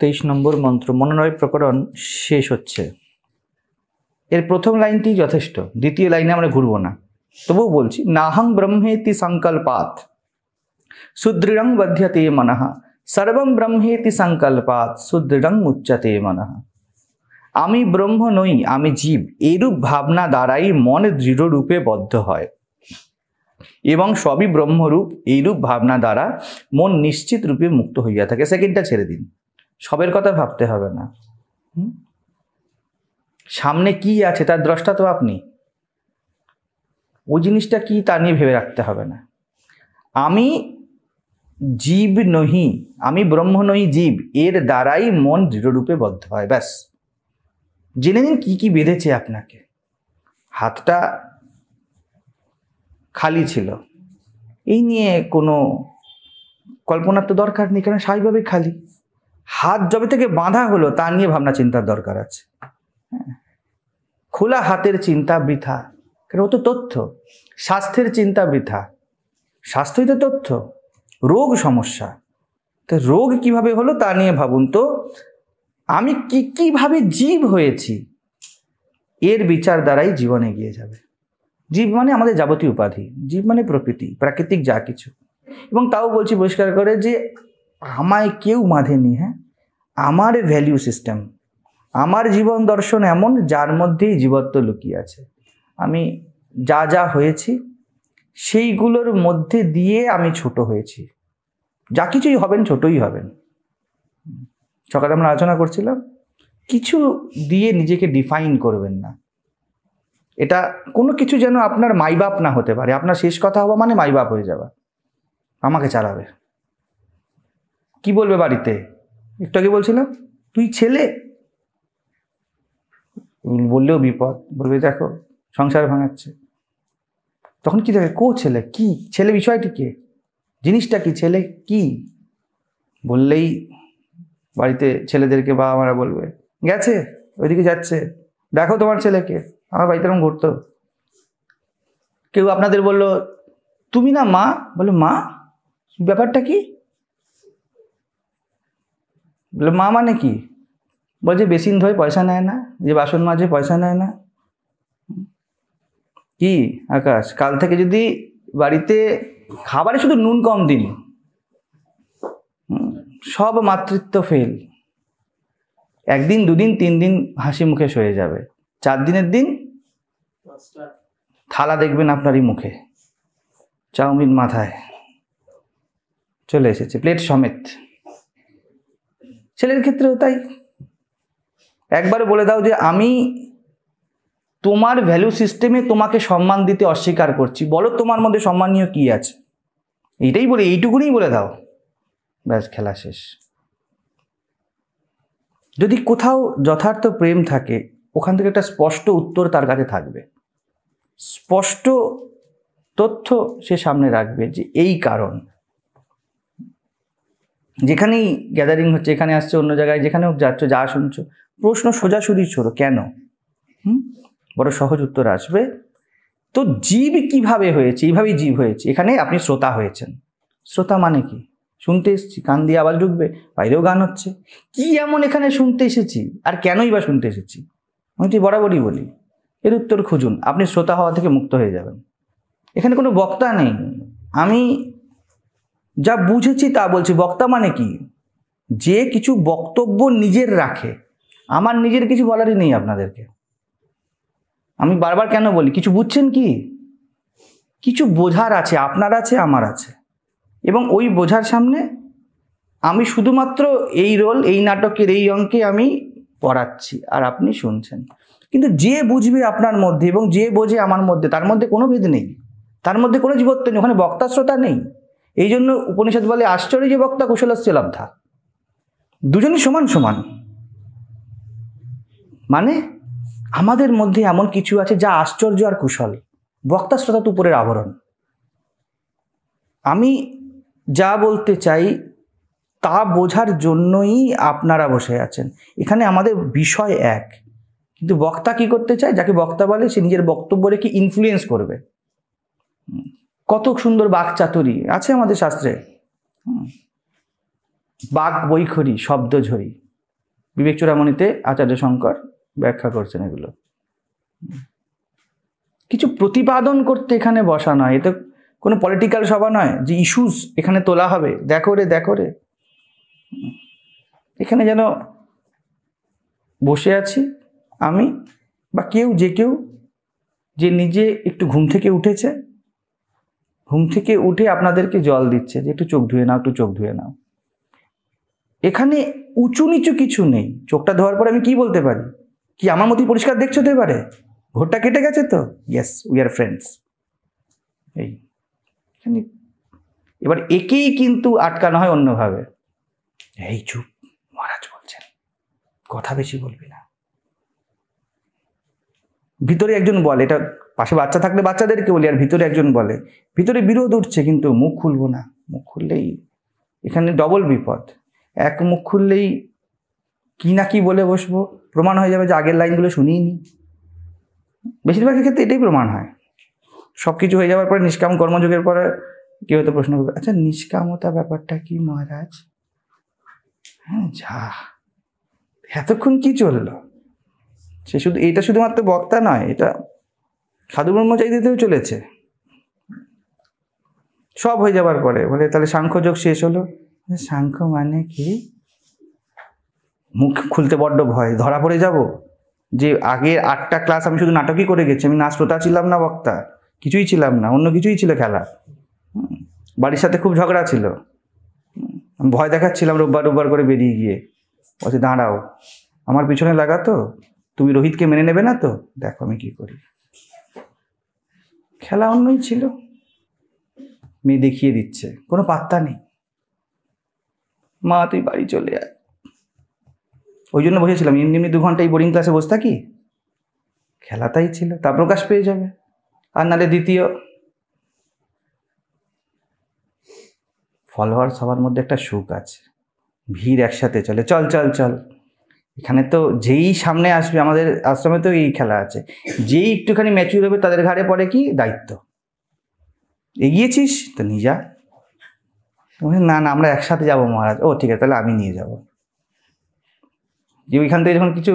তেইশ নম্বর মন্ত্র মনোনয় প্রকরণ শেষ হচ্ছে এর প্রথম লাইনটি যথেষ্ট দ্বিতীয় লাইনে আমরা ঘুরব না তবুও বলছি নাহং ব্রহ্মেতি সংকল্পাত সুদৃঢ়ং বধ্যতে মনহা সর্বং ব্রহ্মেতি সংকল্পাত সুদৃঢ়ং উচ্চতে মনহা আমি ব্রহ্ম নই আমি জীব এরূপ ভাবনা দ্বারাই মন দৃঢ়রূপে বদ্ধ হয় এবং সবই ব্রহ্মরূপ এইরূপ ভাবনা দ্বারা মন নিশ্চিত রূপে মুক্ত হইয়া থাকে সেকেন্ডটা ছেড়ে দিন সবের কথা ভাবতে হবে না সামনে কি আছে তার দ্রষ্টা তো আপনি ওই জিনিসটা কি তা নিয়ে ভেবে রাখতে হবে না আমি জীব নহি আমি ব্রহ্ম নহি জীব এর দ্বারাই মন দৃঢ়রূপে বদ্ধ হয় ব্যাস জেনে নিন কী কী বেঁধেছে আপনাকে হাতটা খালি ছিল এই নিয়ে কোনো কল্পনার তো দরকার নেই কারণ স্বাভাবিকভাবে খালি হাত জবে থেকে বাঁধা হলো তা নিয়ে ভাবনা চিন্তার দরকার আছে হ্যাঁ। খোলা হাতের চিন্তা বৃথা কারণ ও তো তথ্য স্বাস্থ্যের চিন্তা বৃথা স্বাস্থ্যই তো তথ্য রোগ সমস্যা তো রোগ কিভাবে হলো তা নিয়ে ভাবুন তো আমি কি কিভাবে জীব হয়েছি এর বিচার দ্বারাই জীবন এগিয়ে যাবে জীব মানে আমাদের যাবতীয় উপাধি জীব মানে প্রকৃতি প্রাকৃতিক যা কিছু এবং তাও বলছি পরিষ্কার করে যে আমায় কেউ বাঁধেনি হ্যাঁ আমার ভ্যালিউ সিস্টেম আমার জীবন দর্শন এমন যার মধ্যেই জীবত্ব লুকিয়ে আছে আমি যা যা হয়েছি সেইগুলোর মধ্যে দিয়ে আমি ছোট হয়েছি যা কিছুই হবেন ছোটই হবেন সকালে আমরা আলোচনা করছিলাম কিছু দিয়ে নিজেকে ডিফাইন করবেন না এটা কোনো কিছু যেন আপনার মাইবাপ না হতে পারে আপনার শেষ কথা হওয়া মানে মাইবাপ হয়ে যাওয়া আমাকে চালাবে কি বলবে বাড়িতে একটু আগে বলছিলাম তুই ছেলে বললেও বিপদ বলবে দেখো সংসার ভাঙাচ্ছে তখন কি দেখে কো ছেলে কি ছেলে বিষয়টি কে জিনিসটা কি ছেলে কি বললেই বাড়িতে ছেলেদেরকে বাবা মারা বলবে গেছে ওইদিকে যাচ্ছে দেখো তোমার ছেলেকে আমার বাড়িতে এরকম ঘুরতো কেউ আপনাদের বলল তুমি না মা বলো মা ব্যাপারটা কি বলে মা মানে কি বলছে বেসিন ধোয় পয়সা নেয় না যে বাসন মাঝে পয়সা নেয় না কি আকাশ কাল থেকে যদি বাড়িতে খাবারে শুধু নুন কম দিন সব মাতৃত্ব ফেল একদিন দুদিন তিন দিন হাসি মুখে সয়ে যাবে চার দিনের দিন থালা দেখবেন আপনারই মুখে চাউমিন মাথায় চলে এসেছে প্লেট সমেত ছেলের ক্ষেত্রেও তাই একবার বলে দাও যে আমি তোমার ভ্যালু সিস্টেমে তোমাকে সম্মান দিতে অস্বীকার করছি বলো তোমার মধ্যে সম্মানীয় কি আছে এইটাই বলে এইটুকুনি বলে দাও ব্যাস খেলা শেষ যদি কোথাও যথার্থ প্রেম থাকে ওখান থেকে একটা স্পষ্ট উত্তর তার কাছে থাকবে স্পষ্ট তথ্য সে সামনে রাখবে যে এই কারণ যেখানেই গ্যাদারিং হচ্ছে এখানে আসছে অন্য জায়গায় যেখানে হোক যাচ্ছ যা শুনছো প্রশ্ন সোজাসুজি ছোড়ো কেন হুম বড় সহজ উত্তর আসবে তো জীব কিভাবে হয়েছে এইভাবেই জীব হয়েছে এখানে আপনি শ্রোতা হয়েছেন শ্রোতা মানে কি শুনতে এসেছি কান দিয়ে আবার ঢুকবে বাইরেও গান হচ্ছে কি এমন এখানে শুনতে এসেছি আর কেনই বা শুনতে এসেছি আমি তুই বরাবরই বলি এর উত্তর খুঁজুন আপনি শ্রোতা হওয়া থেকে মুক্ত হয়ে যাবেন এখানে কোনো বক্তা নেই আমি যা বুঝেছি তা বলছি বক্তা মানে কি যে কিছু বক্তব্য নিজের রাখে আমার নিজের কিছু বলারই নেই আপনাদেরকে আমি বারবার কেন বলি কিছু বুঝছেন কি কিছু বোঝার আছে আপনার আছে আমার আছে এবং ওই বোঝার সামনে আমি শুধুমাত্র এই রোল এই নাটকের এই অঙ্কে আমি পড়াচ্ছি আর আপনি শুনছেন কিন্তু যে বুঝবে আপনার মধ্যে এবং যে বোঝে আমার মধ্যে তার মধ্যে কোনো ভেদ নেই তার মধ্যে কোনো জীবত্ব নেই ওখানে বক্তা শ্রোতা নেই এই জন্য উপনিষদ বলে আশ্চর্য বক্তা কুশলস্য লব্ধা দুজনই সমান সমান মানে আমাদের মধ্যে এমন কিছু আছে যা আশ্চর্য আর কুশল বক্তা শ্রোতা তো উপরের আবরণ আমি যা বলতে চাই তা বোঝার জন্যই আপনারা বসে আছেন এখানে আমাদের বিষয় এক কিন্তু বক্তা কি করতে চায় যাকে বক্তা বলে সে নিজের বক্তব্য রেখে ইনফ্লুয়েন্স করবে কত সুন্দর বাঘ চাতুরি আছে আমাদের শাস্ত্রে বাঘ বৈখরি শব্দ ঝরি বিবেক চূড়ামণিতে আচার্য শঙ্কর ব্যাখ্যা করছেন এগুলো কিছু প্রতিপাদন করতে এখানে বসা নয় এতে কোনো পলিটিক্যাল সভা নয় যে ইস্যুস এখানে তোলা হবে দেখো রে দেখো রে এখানে যেন বসে আছি আমি বা কেউ যে কেউ যে নিজে একটু ঘুম থেকে উঠেছে ঘুম থেকে উঠে আপনাদেরকে জল দিচ্ছে যে একটু চোখ ধুয়ে নাও একটু চোখ ধুয়ে নাও এখানে উঁচু নিচু কিছু নেই চোখটা ধোয়ার পর আমি কি বলতে পারি কি আমার মতোই পরিষ্কার দেখছো তো এবারে ঘোরটা কেটে গেছে তো ইয়েস উই আর ফ্রেন্ডস এই এবার একেই কিন্তু আটকানো হয় অন্যভাবে এই চুপ মহারাজ বলছেন কথা বেশি বলবি না ভিতরে একজন বলে এটা পাশে বাচ্চা থাকলে বাচ্চাদেরকে বলি আর ভিতরে একজন বলে ভিতরে বিরোধ উঠছে কিন্তু মুখ খুলবো না মুখ খুললেই এখানে ডবল বিপদ এক মুখ খুললেই কি না কি বলে বসবো প্রমাণ হয়ে যাবে যে আগের লাইনগুলো শুনিয়ে নি বেশিরভাগ ক্ষেত্রে এটাই প্রমাণ হয় সব কিছু হয়ে যাওয়ার পরে নিষ্কাম কর্মযোগের পরে কেউ হয়তো প্রশ্ন করবে আচ্ছা নিষ্কামতা ব্যাপারটা কি মহারাজ হ্যাঁ যা এতক্ষণ কি চললো সে শুধু এটা শুধুমাত্র বক্তা নয় এটা সাধু ব্রহ্মচারীদেরও চলেছে সব হয়ে যাবার পরে বলে তাহলে সাংখ্যযোগ শেষ হলো সাংখ্য মানে কি মুখ খুলতে বড্ড ভয় ধরা পড়ে যাব যে আগে আটটা ক্লাস আমি শুধু নাটকই করে গেছি আমি না শ্রোতা ছিলাম না বক্তা কিছুই ছিলাম না অন্য কিছুই ছিল খেলা বাড়ির সাথে খুব ঝগড়া ছিল ভয় দেখাচ্ছিলাম রোববার রোববার করে বেরিয়ে গিয়ে বলছে দাঁড়াও আমার পিছনে লাগাতো তুমি রোহিতকে মেনে নেবে না তো দেখো আমি কি করি খেলা অন্যই ছিল মেয়ে দেখিয়ে দিচ্ছে কোনো পাত্তা নেই মা তুই বাড়ি চলে আয় ওই জন্য বসেছিলাম এমনি এমনি দু ঘন্টা এই বোর্ডিং ক্লাসে বসে থাকি খেলাটাই ছিল তা প্রকাশ পেয়ে যাবে আর নালে দ্বিতীয় ফলোয়ার সবার মধ্যে একটা সুখ আছে ভিড় একসাথে চলে চল চল চল এখানে তো যেই সামনে আসবে আমাদের আশ্রমে তো এই খেলা আছে যেই একটুখানি ম্যাচিউর হবে তাদের ঘাড়ে পড়ে কি দায়িত্ব এগিয়েছিস তো নিয়ে যা না না আমরা একসাথে যাব মহারাজ ও ঠিক আছে তাহলে আমি নিয়ে যাব যে ওইখান থেকে যখন কিছু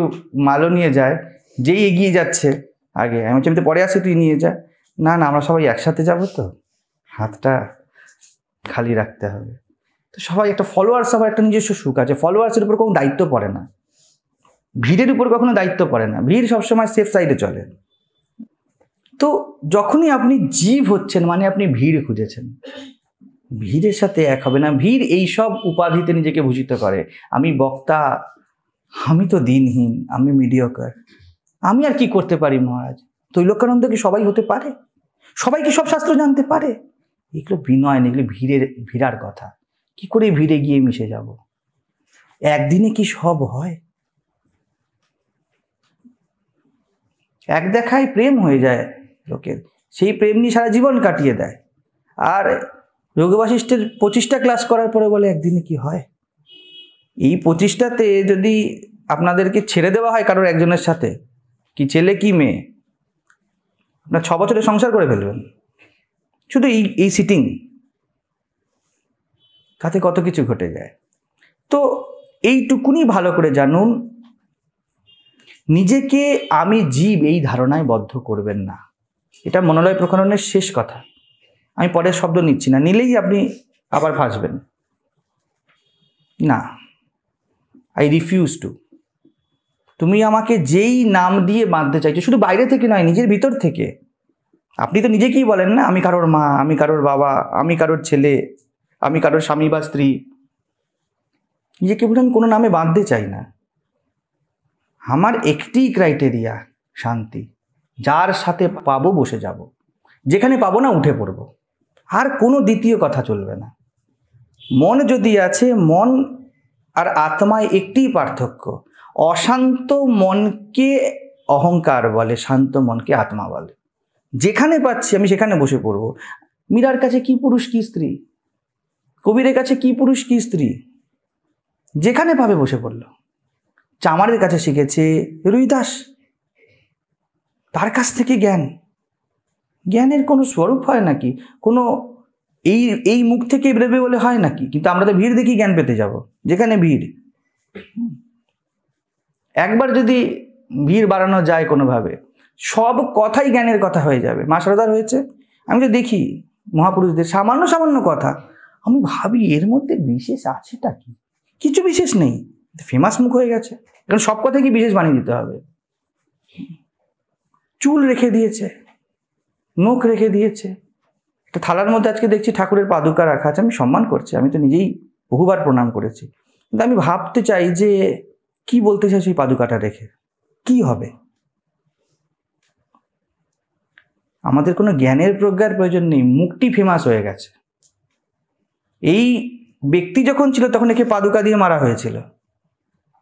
মালও নিয়ে যায় যেই এগিয়ে যাচ্ছে আগে আমি বলছি আমি তো পরে আসি তুই নিয়ে যা না না আমরা সবাই একসাথে যাব তো হাতটা খালি রাখতে হবে তো সবাই একটা ফলোয়ার্স সবার একটা নিজস্ব সুখ আছে ফলোয়ার্সের উপর কোনো দায়িত্ব পড়ে না ভিড়ের উপর কখনো দায়িত্ব পড়ে না ভিড় সবসময় সেফ সাইডে চলে তো যখনই আপনি জীব হচ্ছেন মানে আপনি ভিড় খুঁজেছেন ভিড়ের সাথে এক হবে না ভিড় এই সব উপাধিতে নিজেকে ভূষিত করে আমি বক্তা আমি তো দিনহীন আমি মিডিয়কার আমি আর কি করতে পারি মহারাজ তৈলকানন্দ কি সবাই হতে পারে সবাই কি সব শাস্ত্র জানতে পারে এগুলো বিনয় এগুলো ভিড়ের ভিড়ার কথা কি করে ভিড়ে গিয়ে মিশে যাব একদিনে কি সব হয় এক দেখায় প্রেম হয়ে যায় লোকের সেই প্রেম নিয়ে সারা জীবন কাটিয়ে দেয় আর যোগবাশিষ্টের পঁচিশটা ক্লাস করার পরে বলে একদিনে কি হয় এই পঁচিশটাতে যদি আপনাদেরকে ছেড়ে দেওয়া হয় কারোর একজনের সাথে কি ছেলে কি মেয়ে আপনার ছ বছরে সংসার করে ফেলবেন শুধু এই এই সিটিং তাতে কত কিছু ঘটে যায় তো এইটুকুনি ভালো করে জানুন নিজেকে আমি জীব এই ধারণায় বদ্ধ করবেন না এটা মনোলয় প্রকরণের শেষ কথা আমি পরের শব্দ নিচ্ছি না নিলেই আপনি আবার ভাসবেন না আই রিফিউজ টু তুমি আমাকে যেই নাম দিয়ে বাঁধতে চাইছো শুধু বাইরে থেকে নয় নিজের ভিতর থেকে আপনি তো নিজেকেই বলেন না আমি কারোর মা আমি কারোর বাবা আমি কারোর ছেলে আমি কারোর স্বামী বা স্ত্রী নিজেকে বলেন কোনো নামে বাঁধতে চাই না আমার একটি ক্রাইটেরিয়া শান্তি যার সাথে পাবো বসে যাব যেখানে পাবো না উঠে পড়ব আর কোনো দ্বিতীয় কথা চলবে না মন যদি আছে মন আর আত্মায় একটি পার্থক্য অশান্ত মনকে অহংকার বলে শান্ত মনকে আত্মা বলে যেখানে পাচ্ছি আমি সেখানে বসে পড়ব মীরার কাছে কি পুরুষ কি স্ত্রী কবিরের কাছে কি পুরুষ কি স্ত্রী যেখানে পাবে বসে পড়লো চামারের কাছে শিখেছে রুইদাস তার কাছ থেকে জ্ঞান জ্ঞানের কোনো স্বরূপ হয় নাকি কোনো এই এই মুখ থেকে বেরোবে বলে হয় নাকি কিন্তু আমরা তো ভিড় দেখি জ্ঞান পেতে যাব যেখানে ভিড় একবার যদি ভিড় বাড়ানো যায় কোনোভাবে সব কথাই জ্ঞানের কথা হয়ে যাবে মাসরাদার হয়েছে আমি তো দেখি মহাপুরুষদের সামান্য সামান্য কথা আমি ভাবি এর মধ্যে বিশেষ আছেটা কি কিছু বিশেষ নেই ফেমাস মুখ হয়ে গেছে এখন সব কথাই কি বিশেষ বানিয়ে দিতে হবে চুল রেখে দিয়েছে মুখ রেখে দিয়েছে একটা থালার মধ্যে আজকে দেখছি ঠাকুরের পাদুকা রাখা আছে আমি সম্মান করছি আমি তো নিজেই বহুবার প্রণাম করেছি কিন্তু আমি ভাবতে চাই যে কি বলতে চাই সেই পাদুকাটা রেখে কি হবে আমাদের কোনো জ্ঞানের প্রজ্ঞার প্রয়োজন নেই মুখটি ফেমাস হয়ে গেছে এই ব্যক্তি যখন ছিল তখন একে পাদুকা দিয়ে মারা হয়েছিল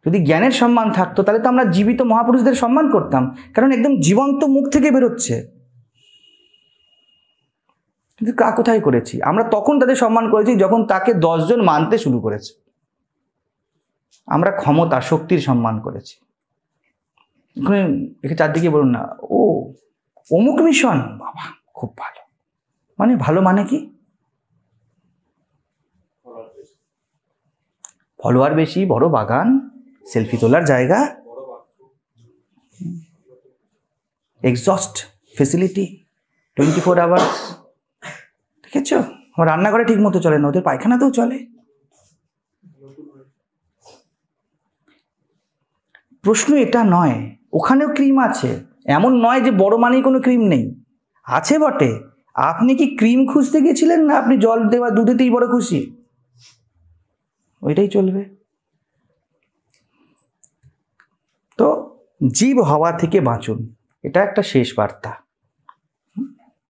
যদি জ্ঞানের সম্মান থাকতো তাহলে তো আমরা জীবিত মহাপুরুষদের সম্মান করতাম কারণ একদম জীবন্ত মুখ থেকে বেরোচ্ছে কিন্তু কা কোথায় করেছি আমরা তখন তাদের সম্মান করেছি যখন তাকে দশজন মানতে শুরু করেছে আমরা ক্ষমতা শক্তির সম্মান করেছি এখানে একে চারদিকে বলুন না ও অমুক মিশন বাবা খুব ভালো মানে ভালো মানে কি ফলোয়ার বেশি বড় বাগান সেলফি তোলার জায়গা exhaust facility twenty four hours ঠিক আছে রান্নাঘরে ঠিক মতো চলে না ওদের পায়খানাতেও চলে প্রশ্ন এটা নয় ওখানেও ক্রিম আছে এমন নয় যে বড় মানেই কোনো ক্রিম নেই আছে বটে আপনি কি ক্রিম খুঁজতে গেছিলেন না আপনি জল দেওয়া দুধেতেই বড় খুশি ওইটাই চলবে তো জীব হওয়া থেকে বাঁচুন এটা একটা শেষ বার্তা